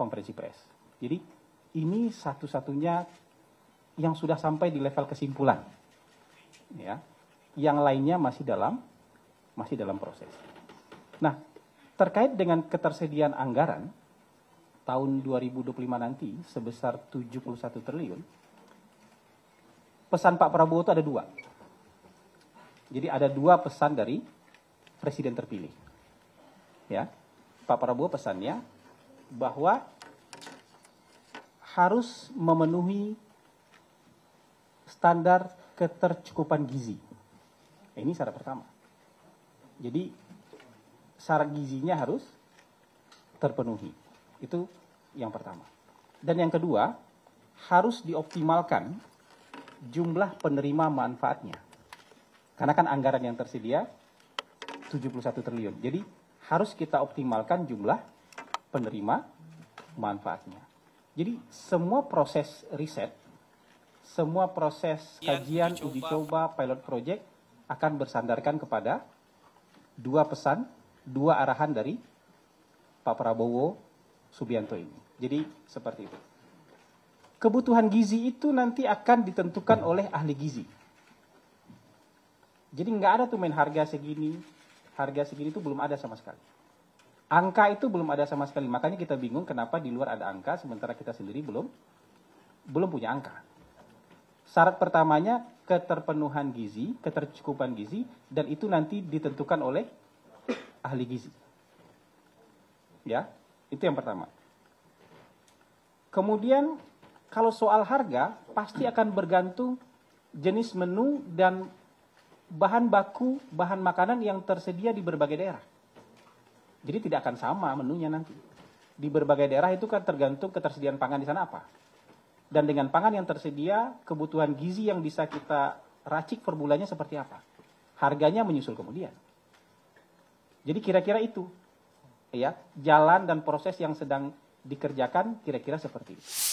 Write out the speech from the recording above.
konferensi pers. Jadi ini satu-satunya yang sudah sampai di level kesimpulan. Ya. Yang lainnya masih dalam masih dalam proses. Nah, terkait dengan ketersediaan anggaran tahun 2025 nanti sebesar 71 triliun. Pesan Pak Prabowo itu ada dua. Jadi ada dua pesan dari presiden terpilih. Ya. Pak Prabowo pesannya bahwa harus memenuhi standar ketercukupan gizi. Ini syarat pertama. Jadi syarat gizinya harus terpenuhi. Itu yang pertama. Dan yang kedua, harus dioptimalkan jumlah penerima manfaatnya. Karena kan anggaran yang tersedia 71 triliun. Jadi harus kita optimalkan jumlah penerima manfaatnya. Jadi semua proses riset, semua proses iya, kajian, ya, uji coba, pilot project akan bersandarkan kepada dua pesan, dua arahan dari Pak Prabowo Subianto ini. Jadi seperti itu. Kebutuhan gizi itu nanti akan ditentukan oleh ahli gizi. Jadi nggak ada tuh main harga segini, harga segini itu belum ada sama sekali. Angka itu belum ada sama sekali. Makanya kita bingung kenapa di luar ada angka sementara kita sendiri belum belum punya angka. Syarat pertamanya keterpenuhan gizi, ketercukupan gizi dan itu nanti ditentukan oleh ahli gizi. Ya, itu yang pertama. Kemudian kalau soal harga pasti akan bergantung jenis menu dan bahan baku, bahan makanan yang tersedia di berbagai daerah. Jadi tidak akan sama menunya nanti. Di berbagai daerah itu kan tergantung ketersediaan pangan di sana apa. Dan dengan pangan yang tersedia, kebutuhan gizi yang bisa kita racik per bulannya seperti apa. Harganya menyusul kemudian. Jadi kira-kira itu. Ya, jalan dan proses yang sedang dikerjakan kira-kira seperti itu.